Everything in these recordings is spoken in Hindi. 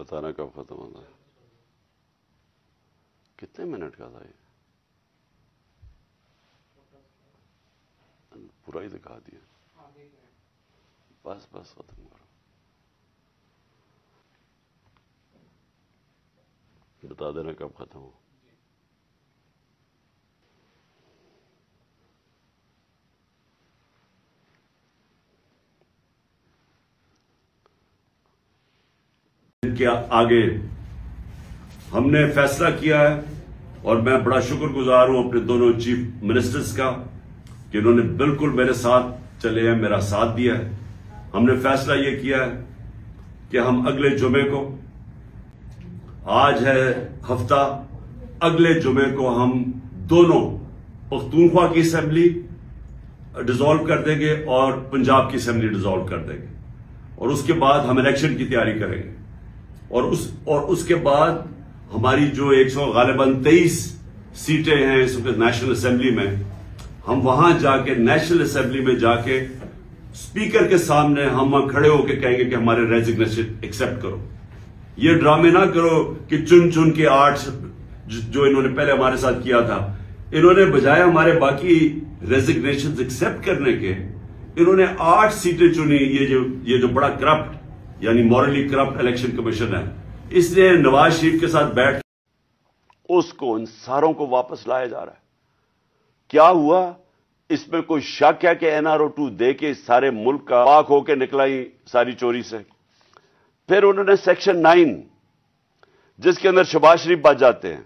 बताना कब खत्म होना है कितने मिनट का था ये पूरा ही दिखा दिया बस बस खत्म करो बता देना कब खत्म हो के आगे हमने फैसला किया है और मैं बड़ा शुक्रगुजार हूं अपने दोनों चीफ मिनिस्टर्स का कि उन्होंने बिल्कुल मेरे साथ चले हैं मेरा साथ दिया है हमने फैसला यह किया है कि हम अगले जुमे को आज है हफ्ता अगले जुमे को हम दोनों पख्तूनख्वा की असेंबली डिजोल्व कर देंगे और पंजाब की असेंबली डिजोल्व कर देंगे और उसके बाद हम इलेक्शन की तैयारी करेंगे और उस और उसके बाद हमारी जो एक सौ गालिबा तेईस सीटें हैं इस वक्त नेशनल असेंबली में हम वहां जाके नेशनल असेंबली में जाके स्पीकर के सामने हम खड़े होकर कहेंगे कि हमारे रेजिग्नेशन एक्सेप्ट करो ये ड्रामे ना करो कि चुन चुन के आठ जो इन्होंने पहले हमारे साथ किया था इन्होंने बजाय हमारे बाकी रेजिग्नेशन एक्सेप्ट करने के इन्होंने आठ सीटें चुनी ये जो ये जो बड़ा करप्ट यानी मॉरली करप्ट इलेक्शन कमीशन है इसने नवाज शरीफ के साथ बैठ उसको इन सारों को वापस लाया जा रहा है क्या हुआ इसमें कोई शक है कि एनआरओ टू दे के सारे मुल्क का पाक होकर निकला ही सारी चोरी से फिर उन्होंने सेक्शन नाइन जिसके अंदर शबाज शरीफ बच जाते हैं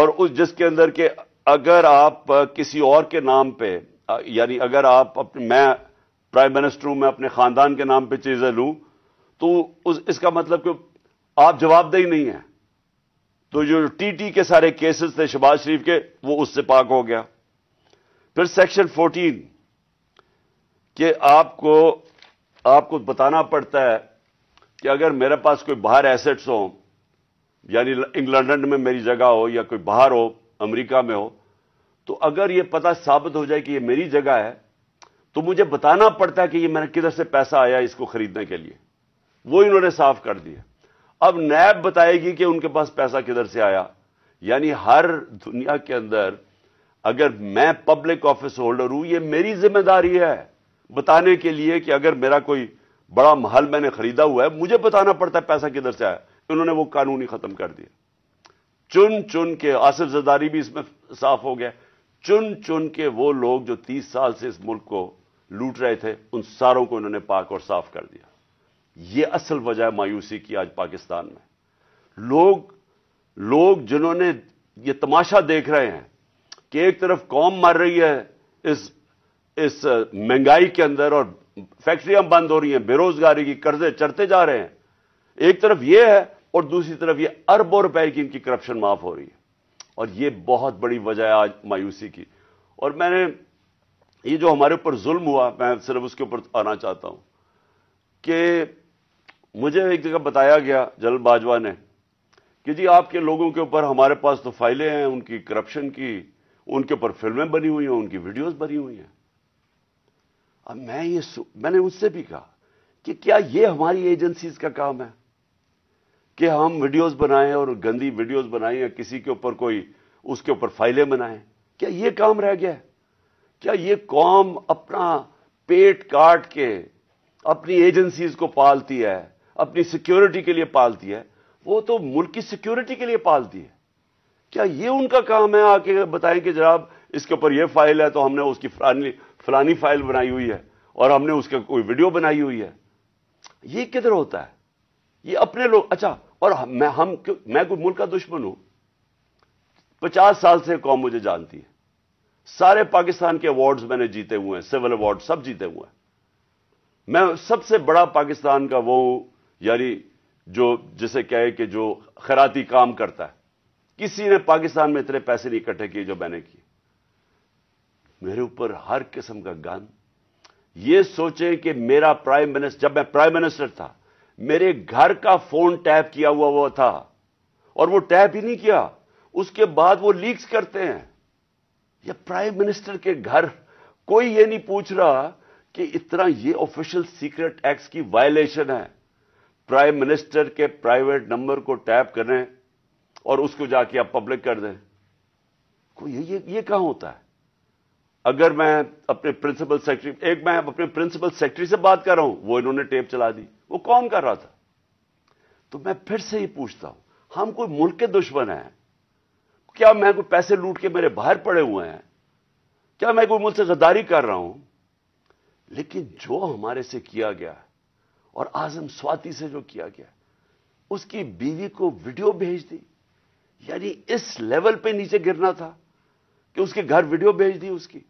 और उस जिसके अंदर के अगर आप किसी और के नाम पे यानी अगर आप अपने मैं प्राइम मिनिस्टर हूं मैं अपने खानदान के नाम पे चीजें लूं तो उस इसका मतलब कि आप जवाबदेही नहीं है तो जो टीटी के सारे केसेस थे शबाज शरीफ के वो उससे पाक हो गया फिर सेक्शन 14 के आपको आपको बताना पड़ता है कि अगर मेरे पास कोई बाहर एसेट्स हो यानी इंग्लैंड में मेरी जगह हो या कोई बाहर हो अमेरिका में हो तो अगर ये पता साबित हो जाए कि ये मेरी जगह है तो मुझे बताना पड़ता है कि ये मेरा किधर से पैसा आया इसको खरीदने के लिए वो इन्होंने साफ कर दिया अब नैब बताएगी कि उनके पास पैसा किधर से आया यानी हर दुनिया के अंदर अगर मैं पब्लिक ऑफिस होल्डर हूं ये मेरी जिम्मेदारी है बताने के लिए कि अगर मेरा कोई बड़ा महल मैंने खरीदा हुआ है मुझे बताना पड़ता है पैसा किधर से आया उन्होंने वो कानून ही खत्म कर दिया चुन चुन के आसिफ जदारी भी इसमें साफ हो गया चुन चुन के वो लोग जो तीस साल से इस मुल्क को लूट रहे थे उन सारों को इन्होंने पाक और साफ कर दिया ये असल वजह है मायूसी की आज पाकिस्तान में लोग लोग जिन्होंने यह तमाशा देख रहे हैं कि एक तरफ कौम मर रही है इस इस महंगाई के अंदर और फैक्ट्रियां बंद हो रही हैं बेरोजगारी की कर्जे चढ़ते जा रहे हैं एक तरफ यह है और दूसरी तरफ यह अरबों रुपए की इनकी करप्शन माफ हो रही है और यह बहुत बड़ी वजह है आज मायूसी की और मैंने ये जो हमारे ऊपर जुल्म हुआ मैं सिर्फ उसके ऊपर आना चाहता हूं कि मुझे एक जगह बताया गया जल बाजवा ने कि जी आपके लोगों के ऊपर हमारे पास तो फाइलें हैं उनकी करप्शन की उनके ऊपर फिल्में बनी हुई हैं उनकी वीडियोस बनी हुई हैं अब मैं ये मैंने उससे भी कहा कि क्या ये हमारी एजेंसीज का काम है कि हम वीडियोस बनाएं और गंदी वीडियोस बनाएं या किसी के ऊपर कोई उसके ऊपर फाइलें बनाए क्या ये काम रह गया क्या ये कौम अपना पेट काट के अपनी एजेंसीज को पालती है अपनी सिक्योरिटी के लिए पालती है वो तो मुल्क की सिक्योरिटी के लिए पालती है क्या ये उनका काम है आके बताएं कि जनाब इसके ऊपर ये फाइल है तो हमने उसकी फलानी फलानी फाइल बनाई हुई है और हमने उसका कोई वीडियो बनाई हुई है ये किधर होता है ये अपने लोग अच्छा और मैं हम मैं कोई मुल्क का दुश्मन हूं पचास साल से कौम मुझे जानती है सारे पाकिस्तान के अवार्ड्स मैंने जीते हुए हैं सिविल अवार्ड सब जीते हुए हैं मैं सबसे बड़ा पाकिस्तान का वो हूं यानी जो जिसे कहे कि जो खैराती काम करता है किसी ने पाकिस्तान में इतने पैसे नहीं इकट्ठे किए जो मैंने किए मेरे ऊपर हर किस्म का गन ये सोचें कि मेरा प्राइम मिनिस्टर जब मैं प्राइम मिनिस्टर था मेरे घर का फोन टैप किया हुआ वो था और वो टैप ही नहीं किया उसके बाद वो लीक्स करते हैं या प्राइम मिनिस्टर के घर कोई ये नहीं पूछ रहा कि इतना ये ऑफिशियल सीक्रेट एक्ट की वायलेशन है प्राइम मिनिस्टर के प्राइवेट नंबर को टैप करें और उसको जाके आप पब्लिक कर दें को ये ये, ये कहां होता है अगर मैं अपने प्रिंसिपल सेक्रेटरी एक मैं अपने प्रिंसिपल सेक्रेटरी से बात कर रहा हूं वो इन्होंने टेप चला दी वो कौन कर रहा था तो मैं फिर से ही पूछता हूं हम कोई मुल्क के दुश्मन हैं क्या मैं कोई पैसे लूट के मेरे बाहर पड़े हुए हैं क्या मैं कोई मुझसे गद्दारी कर रहा हूं लेकिन जो हमारे से किया गया और आजम स्वाति से जो किया गया उसकी बीवी को वीडियो भेज दी यानी इस लेवल पे नीचे गिरना था कि उसके घर वीडियो भेज दी उसकी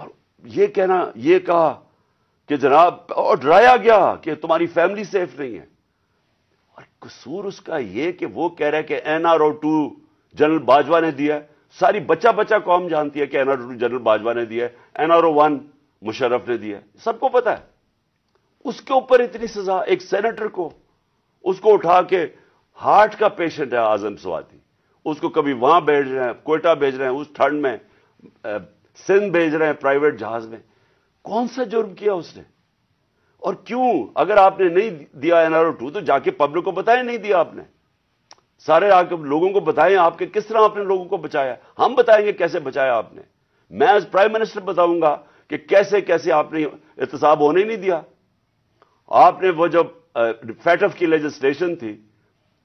और ये कहना ये कहा कि जनाब और डराया गया कि तुम्हारी फैमिली सेफ नहीं है और कसूर उसका ये कि वो कह रहा है कि एनआरओ टू जनरल बाजवा ने दिया सारी बच्चा बच्चा कौम जानती है कि एनआरओ टू जनरल बाजवा ने दिया एनआरओ वन मुशर्रफ ने दिया सबको पता है उसके ऊपर इतनी सजा एक सेनेटर को उसको उठा के हार्ट का पेशेंट है आजम सवाती उसको कभी वहां भेज रहे हैं कोयटा भेज रहे हैं उस ठंड में सिंध भेज रहे हैं प्राइवेट जहाज में कौन सा जुर्म किया उसने और क्यों अगर आपने नहीं दिया एनआरओ टू तो जाके पब्लिक को बताया नहीं दिया आपने सारे आके लोगों को बताएं आपके किस तरह आपने लोगों को बचाया हम बताएंगे कैसे बचाया आपने मैं एज प्राइम मिनिस्टर बताऊंगा कि कैसे कैसे आपने एहतसाब होने नहीं दिया आपने वो जब फेटफ की लेजिस्लेशन थी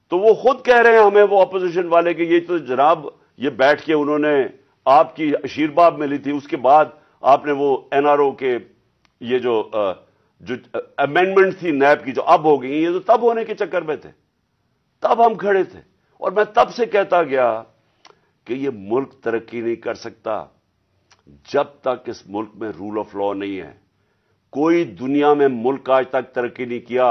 तो वो खुद कह रहे हैं हमें वो अपोजिशन वाले कि ये तो जनाब ये बैठ के उन्होंने आपकी अशीरबाब मिली थी उसके बाद आपने वो एनआरओ के ये जो जो अमेंडमेंट थी नैब की जो अब हो गई ये तो तब होने के चक्कर में थे तब हम खड़े थे और मैं तब से कहता गया कि ये मुल्क तरक्की नहीं कर सकता जब तक इस मुल्क में रूल ऑफ लॉ नहीं है कोई दुनिया में मुल्क आज तक तरक्की नहीं किया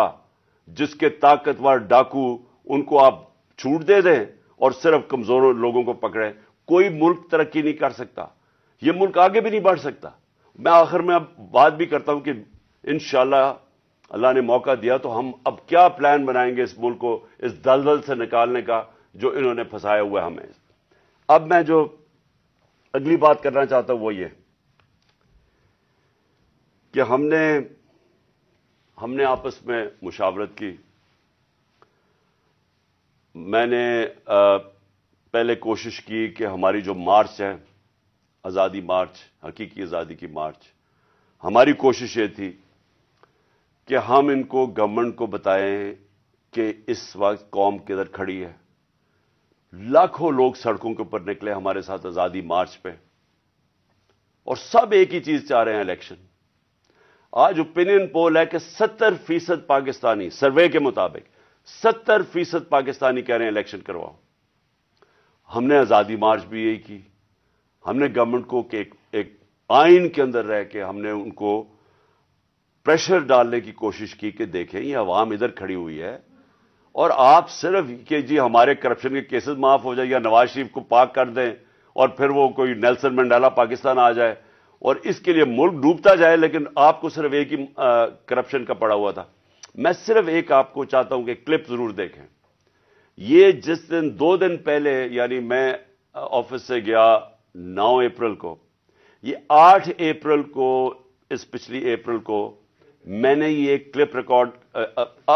जिसके ताकतवर डाकू उनको आप छूट दे दें और सिर्फ कमजोरों लोगों को पकड़े कोई मुल्क तरक्की नहीं कर सकता यह मुल्क आगे भी नहीं बढ़ सकता मैं आखिर में अब बात भी करता हूं कि इन अल्लाह ने मौका दिया तो हम अब क्या प्लान बनाएंगे इस मुल्क को इस दलदल से निकालने का जो इन्होंने फंसाया हुआ है हमें अब मैं जो अगली बात करना चाहता हूं वो ये कि हमने हमने आपस में मुशावरत की मैंने आ, पहले कोशिश की कि हमारी जो मार्च है आज़ादी मार्च हकीकी आज़ादी की मार्च हमारी कोशिश ये थी कि हम इनको गवर्नमेंट को बताएं कि इस वक्त कौम किधर खड़ी है लाखों लोग सड़कों के ऊपर निकले हमारे साथ आजादी मार्च पे और सब एक ही चीज चाह रहे हैं इलेक्शन आज ओपिनियन पोल है कि 70 फीसद पाकिस्तानी सर्वे के मुताबिक 70 फीसद पाकिस्तानी कह रहे हैं इलेक्शन करवाओ हमने आजादी मार्च भी यही की हमने गवर्नमेंट को एक, एक आइन के अंदर रह के हमने उनको प्रेशर डालने की कोशिश की कि देखें ये आवाम इधर खड़ी हुई है और आप सिर्फ कि जी हमारे करप्शन के केसेस माफ हो जाए या नवाज शरीफ को पाक कर दें और फिर वो कोई नेल्सन मंडेला पाकिस्तान आ जाए और इसके लिए मुल्क डूबता जाए लेकिन आपको सिर्फ एक ही करप्शन का पड़ा हुआ था मैं सिर्फ एक आपको चाहता हूं कि क्लिप जरूर देखें ये जिस दिन दो दिन पहले यानी मैं ऑफिस से गया 9 अप्रैल को ये 8 अप्रैल को इस पिछली अप्रैल को मैंने ये क्लिप रिकॉर्ड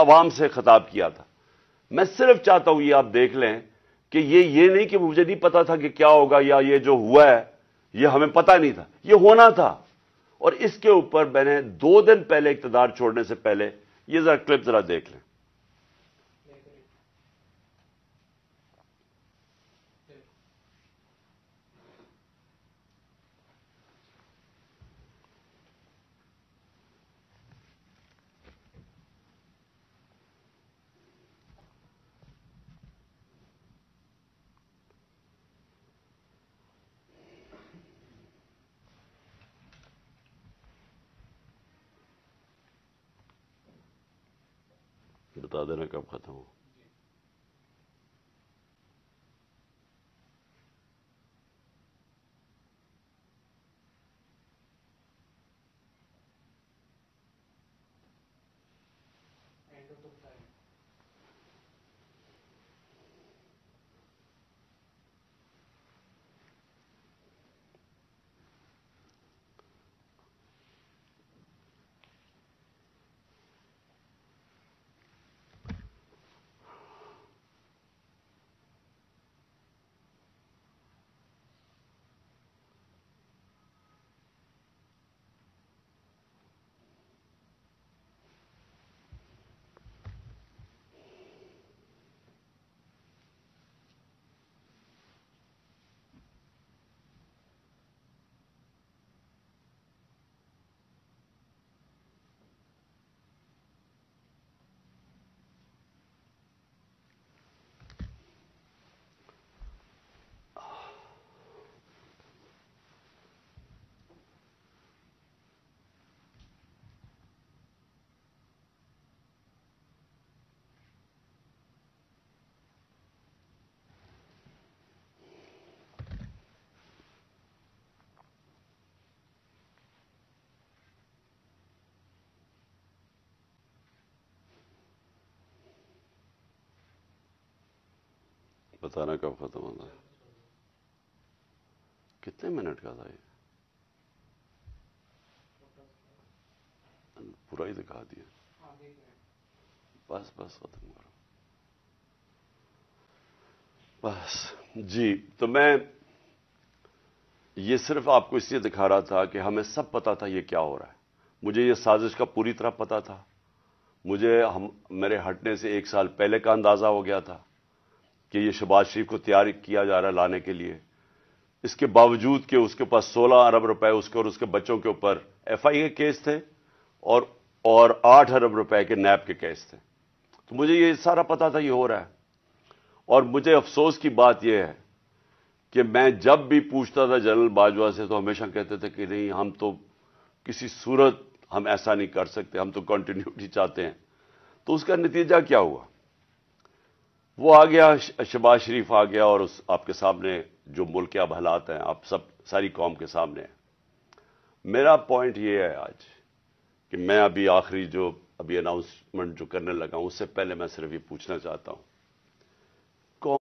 आवाम से खताब किया था मैं सिर्फ चाहता हूं ये आप देख लें कि ये ये नहीं कि मुझे नहीं पता था कि क्या होगा या ये जो हुआ है ये हमें पता नहीं था ये होना था और इसके ऊपर मैंने दो दिन पहले इकतदार छोड़ने से पहले ये जरा क्लिप जरा देख लें دنه کم ختم وو पता ना कब खत्म होता कितने मिनट का था ये पूरा ही दिखा दिया बस बस खत्म करो बस जी तो मैं ये सिर्फ आपको इसलिए दिखा रहा था कि हमें सब पता था ये क्या हो रहा है मुझे ये साजिश का पूरी तरह पता था मुझे हम मेरे हटने से एक साल पहले का अंदाज़ा हो गया था कि ये शबाज शरीफ को तैयार किया जा रहा है लाने के लिए इसके बावजूद कि उसके पास सोलह अरब रुपए उसके और उसके बच्चों के ऊपर एफ आई ए केस थे और और आठ अरब रुपए के नैब के केस थे तो मुझे ये सारा पता था ये हो रहा है और मुझे अफसोस की बात यह है कि मैं जब भी पूछता था जनरल बाजवा से तो हमेशा कहते थे कि नहीं हम तो किसी सूरत हम ऐसा नहीं कर सकते हम तो कंटिन्यूटी चाहते हैं तो उसका नतीजा क्या हुआ वो आ गया शबाज शरीफ आ गया और उस आपके सामने जो मुल्क के अब हालात हैं आप सब सारी कौम के सामने मेरा पॉइंट ये है आज कि मैं अभी आखिरी जो अभी अनाउंसमेंट जो करने लगा हूं उससे पहले मैं सिर्फ ये पूछना चाहता हूं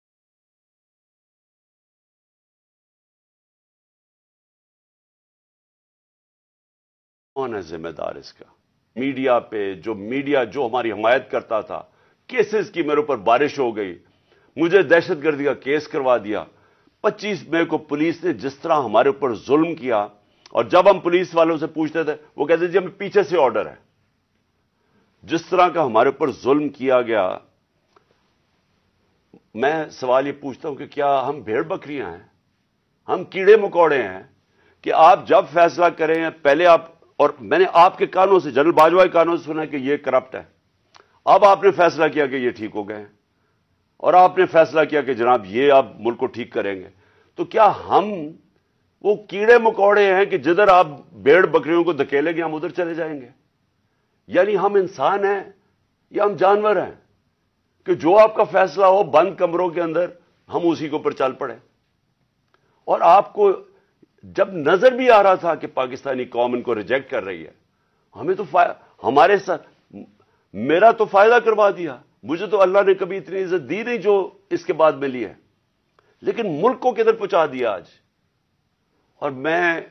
कौन है जिम्मेदार इसका मीडिया पे जो मीडिया जो हमारी हमायत करता था केसेस की मेरे ऊपर बारिश हो गई मुझे दहशतगर्दी का केस करवा दिया 25 मई को पुलिस ने जिस तरह हमारे ऊपर जुल्म किया और जब हम पुलिस वालों से पूछते थे वो कहते जी हमें पीछे से ऑर्डर है जिस तरह का हमारे ऊपर जुल्म किया गया मैं सवाल ये पूछता हूं कि क्या हम भेड़ बकरियां हैं हम कीड़े मकोड़े हैं कि आप जब फैसला करें पहले आप और मैंने आपके कानों से जनरल बाजवा के कानों से सुना कि यह करप्ट है अब आपने फैसला किया कि ये ठीक हो गए हैं और आपने फैसला किया कि जनाब ये आप मुल्क को ठीक करेंगे तो क्या हम वो कीड़े मकौड़े हैं कि जिधर आप बेड़ बकरियों को धकेलेंगे हम उधर चले जाएंगे यानी हम इंसान हैं या हम जानवर हैं कि जो आपका फैसला हो बंद कमरों के अंदर हम उसी के ऊपर चल पड़े और आपको जब नजर भी आ रहा था कि पाकिस्तानी कौम इनको रिजेक्ट कर रही है हमें तो हमारे साथ मेरा तो फायदा करवा दिया मुझे तो अल्लाह ने कभी इतनी इज्जत दी नहीं जो इसके बाद मिली है लेकिन मुल्क को किधर पहुंचा दिया आज और मैं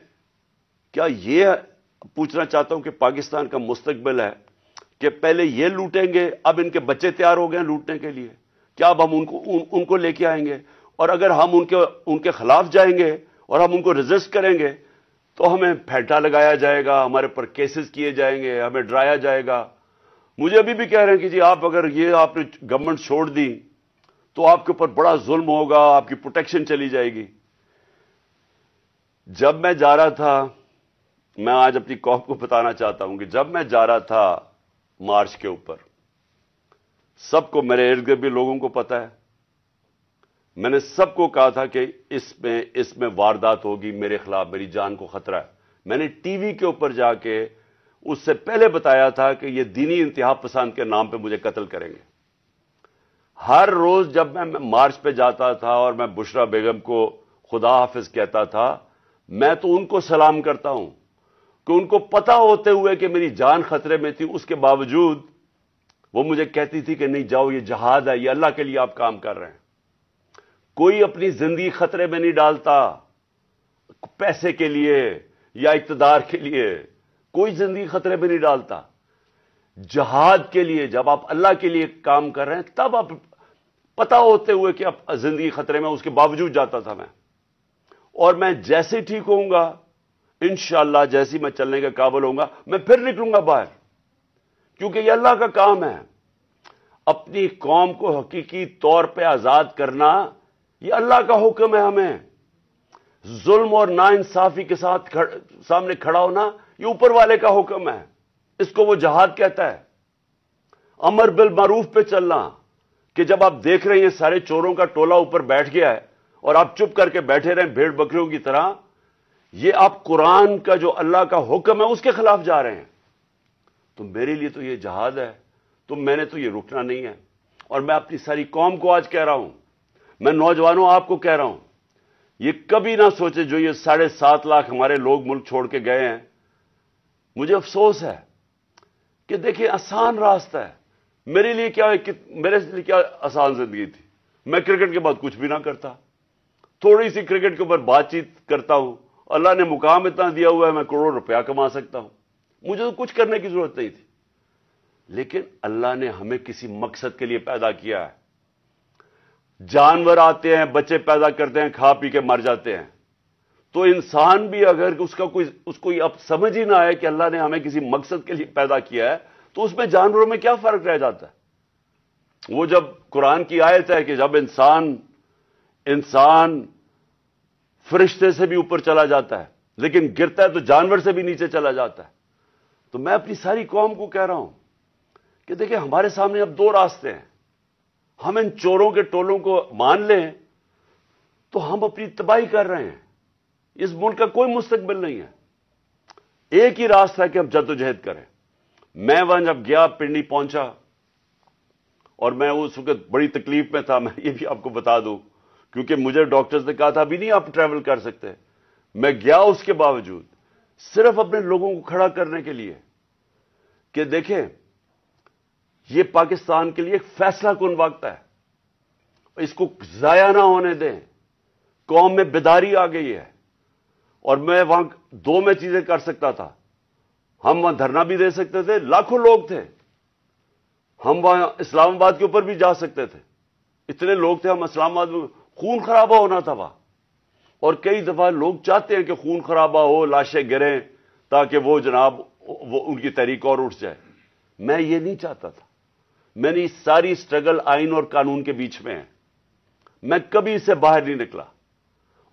क्या यह पूछना चाहता हूं कि पाकिस्तान का मुस्तकबिल है कि पहले यह लूटेंगे अब इनके बच्चे तैयार हो गए लूटने के लिए क्या अब हम उनको उन, उनको लेके आएंगे और अगर हम उनके उनके खिलाफ जाएंगे और हम उनको रजिस्ट करेंगे तो हमें फैटा लगाया जाएगा हमारे ऊपर केसेस किए जाएंगे हमें डराया जाएगा मुझे अभी भी कह रहे हैं कि जी आप अगर ये आपने गवर्नमेंट छोड़ दी तो आपके ऊपर बड़ा जुल्म होगा आपकी प्रोटेक्शन चली जाएगी जब मैं जा रहा था मैं आज अपनी कॉप को बताना चाहता हूं कि जब मैं जा रहा था मार्च के ऊपर सबको मेरे इर्द गिर्द भी लोगों को पता है मैंने सबको कहा था कि इसमें इसमें वारदात होगी मेरे खिलाफ मेरी जान को खतरा है मैंने टीवी के ऊपर जाके उससे पहले बताया था कि ये दीनी इंतहा पसंद के नाम पे मुझे कत्ल करेंगे हर रोज जब मैं मार्च पे जाता था और मैं बुशरा बेगम को खुदा हाफिज कहता था मैं तो उनको सलाम करता हूं कि उनको पता होते हुए कि मेरी जान खतरे में थी उसके बावजूद वो मुझे कहती थी कि नहीं जाओ ये जहाज है ये अल्लाह के लिए आप काम कर रहे हैं कोई अपनी जिंदगी खतरे में नहीं डालता पैसे के लिए या इकतदार के लिए कोई जिंदगी खतरे में नहीं डालता जहाद के लिए जब आप अल्लाह के लिए काम कर रहे हैं तब आप पता होते हुए कि आप जिंदगी खतरे में उसके बावजूद जाता था मैं और मैं जैसे ठीक होऊंगा इन जैसी मैं चलने के काबल होऊंगा मैं फिर निकलूंगा बाहर क्योंकि यह अल्लाह का काम है अपनी कौम को हकीकी तौर पे आजाद करना यह अल्लाह का हुक्म है हमें जुल्म और नाइंसाफी के साथ खड़, सामने खड़ा होना ये ऊपर वाले का हुक्म है इसको वो जहाद कहता है अमर बिल मरूफ पे चलना कि जब आप देख रहे हैं सारे चोरों का टोला ऊपर बैठ गया है और आप चुप करके बैठे रहे भेड़ बकरियों की तरह ये आप कुरान का जो अल्लाह का हुक्म है उसके खिलाफ जा रहे हैं तो मेरे लिए तो ये जहाद है तो मैंने तो ये रुकना नहीं है और मैं अपनी सारी कौम को आज कह रहा हूं मैं नौजवानों आपको कह रहा हूं ये कभी ना सोचे जो ये साढ़े सात लाख हमारे लोग मुल्क छोड़ के गए हैं मुझे अफसोस है कि देखिए आसान रास्ता है मेरे लिए क्या मेरे लिए क्या आसान जिंदगी थी मैं क्रिकेट के बाद कुछ भी ना करता थोड़ी सी क्रिकेट के ऊपर बातचीत करता हूं अल्लाह ने मुकाम इतना दिया हुआ है मैं करोड़ रुपया कमा सकता हूं मुझे तो कुछ करने की जरूरत नहीं थी लेकिन अल्लाह ने हमें किसी मकसद के लिए पैदा किया है जानवर आते हैं बच्चे पैदा करते हैं खा पी के मर जाते हैं तो इंसान भी अगर उसका कोई उसको अब समझ ही ना आए कि अल्लाह ने हमें किसी मकसद के लिए पैदा किया है तो उसमें जानवरों में क्या फर्क रह जाता है वो जब कुरान की आयत है कि जब इंसान इंसान फरिश्ते से भी ऊपर चला जाता है लेकिन गिरता है तो जानवर से भी नीचे चला जाता है तो मैं अपनी सारी कौम को कह रहा हूं कि देखिए हमारे सामने अब दो रास्ते हैं हम इन चोरों के टोलों को मान लें तो हम अपनी तबाही कर रहे हैं इस मुल्क का कोई मुस्तकबिल नहीं है एक ही रास्ता है कि हम जद्दोजहद करें मैं वहां जब गया पिंडी पहुंचा और मैं उस वक्त बड़ी तकलीफ में था मैं ये भी आपको बता दूं क्योंकि मुझे डॉक्टर्स ने कहा था अभी नहीं आप ट्रैवल कर सकते मैं गया उसके बावजूद सिर्फ अपने लोगों को खड़ा करने के लिए कि देखें ये पाकिस्तान के लिए एक फैसला कौन वक्त है इसको जाया ना होने दें कौम में बेदारी आ गई है और मैं वहां दो में चीजें कर सकता था हम वहां धरना भी दे सकते थे लाखों लोग थे हम वहां इस्लामाबाद के ऊपर भी जा सकते थे इतने लोग थे हम इस्लामाबाद में खून खराबा होना था वहां और कई दफा लोग चाहते हैं कि खून खराबा हो लाशें गिरें ताकि वो जनाब वो उनकी तहरीक और उठ जाए मैं ये नहीं चाहता था मेरी सारी स्ट्रगल आइन और कानून के बीच में है मैं कभी इसे बाहर नहीं निकला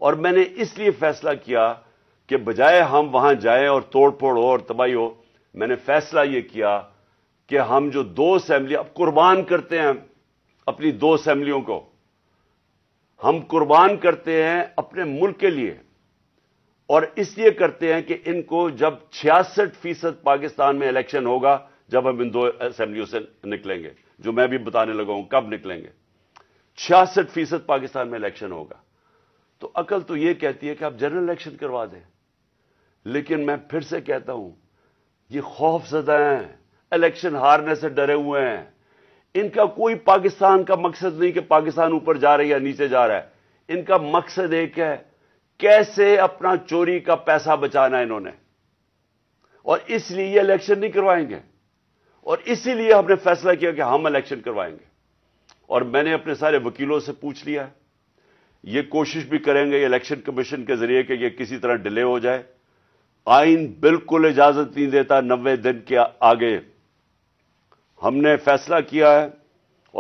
और मैंने इसलिए फैसला किया कि बजाय हम वहां जाएं और तोड़ फोड़ हो और तबाही हो मैंने फैसला यह किया कि हम जो दो असेंबली अब कुर्बान करते हैं अपनी दो असेंबलियों को हम कुर्बान करते हैं अपने मुल्क के लिए और इसलिए करते हैं कि इनको जब छियासठ फीसद पाकिस्तान में इलेक्शन होगा जब हम इन दो असेंबलियों से निकलेंगे जो मैं भी बताने लगा हूं कब निकलेंगे छियासठ फीसद पाकिस्तान में इलेक्शन होगा तो अकल तो यह कहती है कि आप जनरल इलेक्शन करवा दें लेकिन मैं फिर से कहता हूं ये खौफजदा हैं इलेक्शन हारने से डरे हुए हैं इनका कोई पाकिस्तान का मकसद नहीं कि पाकिस्तान ऊपर जा रहा है या नीचे जा रहा है इनका मकसद एक है कैसे अपना चोरी का पैसा बचाना इन्होंने और इसलिए ये इलेक्शन नहीं करवाएंगे और इसीलिए हमने फैसला किया कि हम इलेक्शन करवाएंगे और मैंने अपने सारे वकीलों से पूछ लिया है ये कोशिश भी करेंगे इलेक्शन कमीशन के जरिए कि यह किसी तरह डिले हो जाए आइन बिल्कुल इजाजत नहीं देता नब्बे दिन के आगे हमने फैसला किया है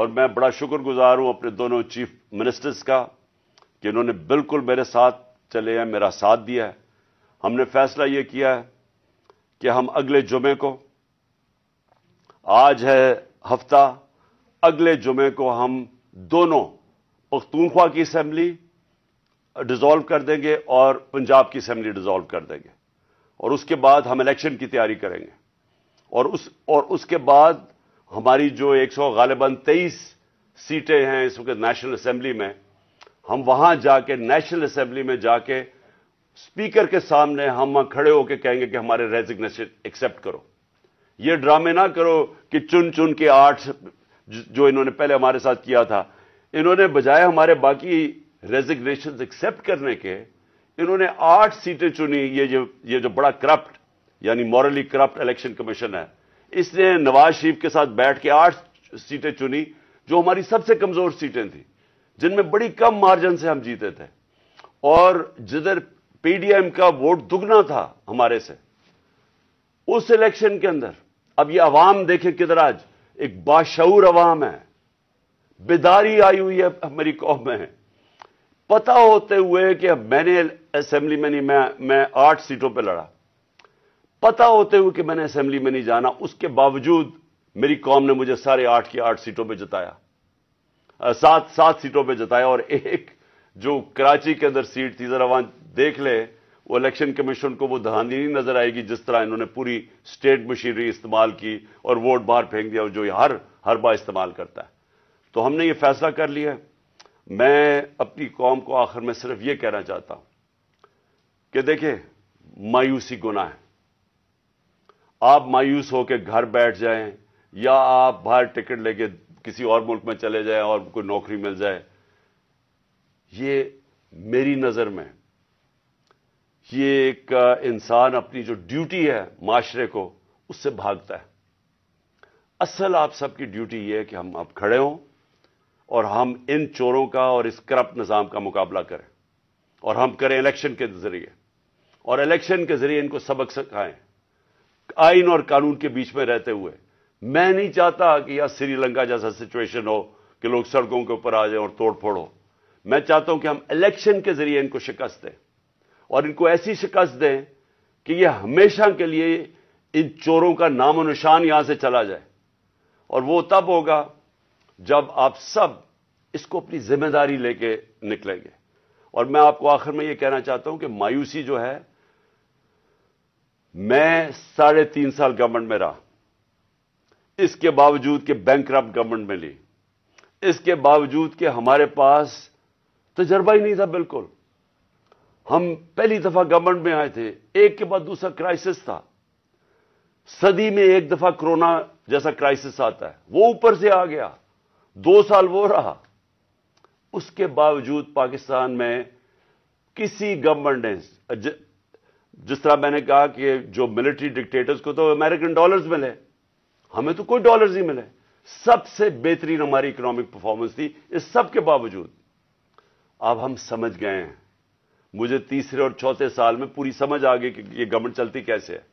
और मैं बड़ा शुक्रगुजार हूं अपने दोनों चीफ मिनिस्टर्स का कि उन्होंने बिल्कुल मेरे साथ चले हैं मेरा साथ दिया है हमने फैसला यह किया है कि हम अगले जुमे को आज है हफ्ता अगले जुमे को हम दोनों पख्तूनख्वा की असेंबली डिजॉल्व कर देंगे और पंजाब की असेंबली डिजॉल्व कर देंगे और उसके बाद हम इलेक्शन की तैयारी करेंगे और उस और उसके बाद हमारी जो एक सौ गालिबा तेईस सीटें हैं इस वक्त नेशनल असेंबली में हम वहां जाके नेशनल असेंबली में जाके स्पीकर के सामने हम खड़े होकर कहेंगे कि हमारे रेजिग्नेशन एक्सेप्ट करो ये ड्रामे ना करो कि चुन चुन के आठ जो इन्होंने पहले हमारे साथ किया था इन्होंने बजाय हमारे बाकी रेजिग्नेशन एक्सेप्ट करने के इन्होंने आठ सीटें चुनी ये जो ये जो बड़ा करप्ट यानी मॉरली करप्ट इलेक्शन कमीशन है इसने नवाज शरीफ के साथ बैठ के आठ सीटें चुनी जो हमारी सबसे कमजोर सीटें थी जिनमें बड़ी कम मार्जिन से हम जीते थे और जिधर पीडीएम का वोट दुगना था हमारे से उस इलेक्शन के अंदर अब ये अवाम किधर आज एक बाशूर अवाम है बेदारी आई हुई है हमारी कौम में पता होते हुए कि मैंने असेंबली में नहीं मैं मैं आठ सीटों पे लड़ा पता होते हुए कि मैंने असेंबली में नहीं जाना उसके बावजूद मेरी कौम ने मुझे सारे आठ की आठ सीटों पे जताया सात सात सीटों पे जताया और एक जो कराची के अंदर सीट थी जरा वहां देख ले वो इलेक्शन कमीशन को वो धांधली नहीं नजर आएगी जिस तरह इन्होंने पूरी स्टेट मशीनरी इस्तेमाल की और वोट बाहर फेंक दिया और जो हर हर बार इस्तेमाल करता है तो हमने ये फैसला कर लिया मैं अपनी कौम को आखिर में सिर्फ ये कहना चाहता हूं कि देखिए मायूसी गुना है आप मायूस होकर घर बैठ जाएं या आप बाहर टिकट लेके किसी और मुल्क में चले जाएं और कोई नौकरी मिल जाए ये मेरी नज़र में ये एक इंसान अपनी जो ड्यूटी है माशरे को उससे भागता है असल आप सबकी ड्यूटी ये है कि हम आप खड़े हों और हम इन चोरों का और इस करप्ट निज़ाम का मुकाबला करें और हम करें इलेक्शन के जरिए और इलेक्शन के जरिए इनको सबक सिखाएं आइन और कानून के बीच में रहते हुए मैं नहीं चाहता कि यह श्रीलंका जैसा सिचुएशन हो कि लोग सड़कों के ऊपर आ जाएं और तोड़ हो मैं चाहता हूं कि हम इलेक्शन के जरिए इनको शिकस्त दें और इनको ऐसी शिकस्त दें कि यह हमेशा के लिए इन चोरों का नामो निशान यहां से चला जाए और वो तब होगा जब आप सब इसको अपनी जिम्मेदारी लेके निकलेंगे और मैं आपको आखिर में ये कहना चाहता हूं कि मायूसी जो है मैं साढ़े तीन साल गवर्नमेंट में रहा इसके बावजूद के बैंक गवर्नमेंट में ली इसके बावजूद के हमारे पास तजर्बा ही नहीं था बिल्कुल हम पहली दफा गवर्नमेंट में आए थे एक के बाद दूसरा क्राइसिस था सदी में एक दफा कोरोना जैसा क्राइसिस आता है वो ऊपर से आ गया दो साल वो रहा उसके बावजूद पाकिस्तान में किसी गवर्नमेंट ने जिस तरह मैंने कहा कि जो मिलिट्री डिक्टेटर्स को तो अमेरिकन डॉलर्स मिले हमें तो कोई डॉलर्स ही मिले सबसे बेहतरीन हमारी इकोनॉमिक परफॉर्मेंस थी इस सबके बावजूद अब हम समझ गए हैं मुझे तीसरे और चौथे साल में पूरी समझ आ गई कि ये गवर्नमेंट चलती कैसे है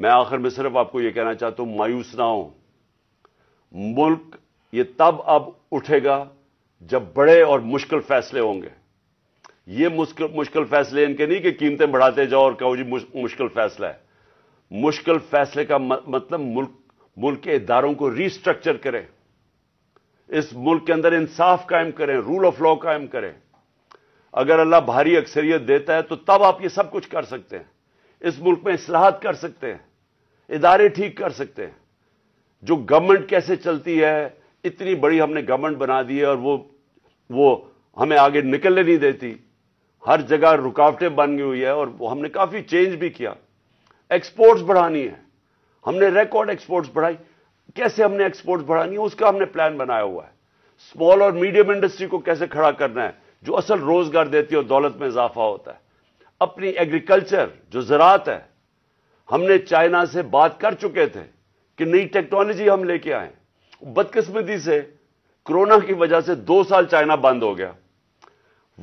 मैं आखिर में सिर्फ आपको ये कहना चाहता हूं मायूस ना हो मुल्क ये तब अब उठेगा जब बड़े और मुश्किल फैसले होंगे ये मुश्किल मुश्किल फैसले इनके नहीं कि कीमतें बढ़ाते जाओ और कहो जी मुश्किल फैसला है मुश्किल फैसले का मतलब मुल्क मुल्क के इदारों को रीस्ट्रक्चर करें इस मुल्क के अंदर इंसाफ कायम करें रूल ऑफ लॉ कायम करें अगर अल्लाह भारी अक्सरियत देता है तो तब आप ये सब कुछ कर सकते हैं इस मुल्क में इसलाहत कर सकते हैं इदारे ठीक कर सकते हैं जो गवर्नमेंट कैसे चलती है इतनी बड़ी हमने गवर्नमेंट बना दी है और वो वो हमें आगे निकलने नहीं देती हर जगह रुकावटें बन गई हुई है और हमने काफ़ी चेंज भी किया एक्सपोर्ट्स बढ़ानी है हमने रिकॉर्ड एक्सपोर्ट्स बढ़ाई कैसे हमने एक्सपोर्ट्स बढ़ानी है उसका हमने प्लान बनाया हुआ है स्मॉल और मीडियम इंडस्ट्री को कैसे खड़ा करना है जो असल रोजगार देती है और दौलत में इजाफा होता है अपनी एग्रीकल्चर जो ज़रात है हमने चाइना से बात कर चुके थे कि नई टेक्नोलॉजी हम लेके आए बदकिस्मती से कोरोना की वजह से दो साल चाइना बंद हो गया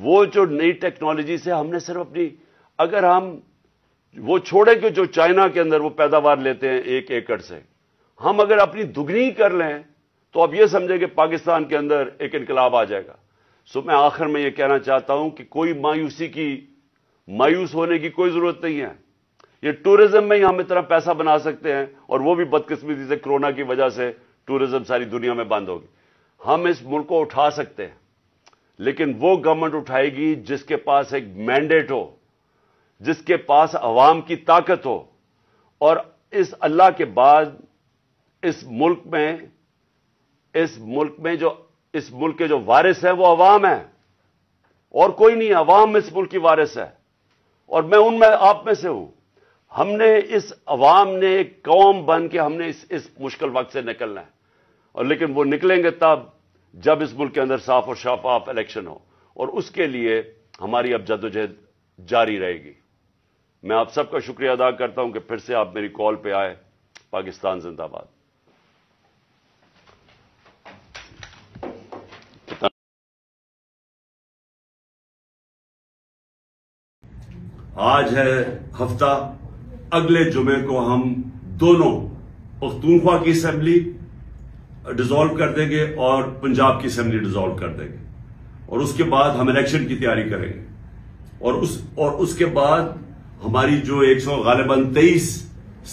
वो जो नई टेक्नोलॉजी से हमने सिर्फ अपनी अगर हम वो छोड़े कि जो चाइना के अंदर वो पैदावार लेते हैं एक एकड़ से हम अगर अपनी दुगनी कर लें तो आप ये समझें कि पाकिस्तान के अंदर एक इनकलाब आ जाएगा सो मैं आखिर में यह कहना चाहता हूं कि कोई मायूसी की मायूस होने की कोई जरूरत नहीं है यह टूरिज्म में ही हम इतना पैसा बना सकते हैं और वो भी बदकिस्मती से कोरोना की वजह से टूरिज्म सारी दुनिया में बंद होगी हम इस मुल्क को उठा सकते हैं लेकिन वो गवर्नमेंट उठाएगी जिसके पास एक मैंडेट हो जिसके पास अवाम की ताकत हो और इस अल्लाह के बाद इस मुल्क में इस मुल्क में जो इस मुल्क के जो वारिस है वो अवाम है और कोई नहीं अवाम इस मुल्क की वारिस है और मैं उनमें आप में से हूं हमने इस अवाम ने एक कौम बन के हमने इस इस मुश्किल वक्त से निकलना है और लेकिन वो निकलेंगे तब जब इस मुल्क के अंदर साफ और शफाफ इलेक्शन हो और उसके लिए हमारी अब जदोजहद जारी रहेगी मैं आप सबका शुक्रिया अदा करता हूं कि फिर से आप मेरी कॉल पे आए पाकिस्तान जिंदाबाद आज है हफ्ता अगले जुमे को हम दोनों पख्तूनख्वा की असेंबली डिजोल्व कर देंगे और पंजाब की असेंबली डिजोल्व कर देंगे और उसके बाद हम इलेक्शन की तैयारी करेंगे और उस और उसके बाद हमारी जो एक सौ गालिबन तेईस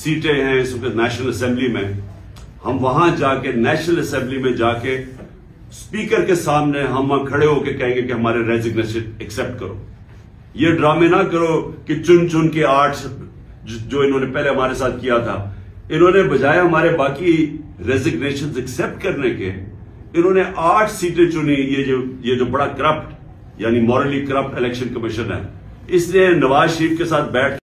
सीटें हैं इस वक्त नेशनल असेंबली में हम वहां जाके नेशनल असेंबली में जाके स्पीकर के सामने हम खड़े होकर कहेंगे कि हमारे रेजिग्नेशन एक्सेप्ट करो ये ड्रामे ना करो कि चुन चुन के आर्ट्स जो इन्होंने पहले हमारे साथ किया था इन्होंने बजाय हमारे बाकी रेजिग्नेशन एक्सेप्ट करने के इन्होंने आठ सीटें चुनी ये जो ये जो बड़ा करप्ट यानी मॉरली करप्ट इलेक्शन कमीशन है इसने नवाज शरीफ के साथ बैठ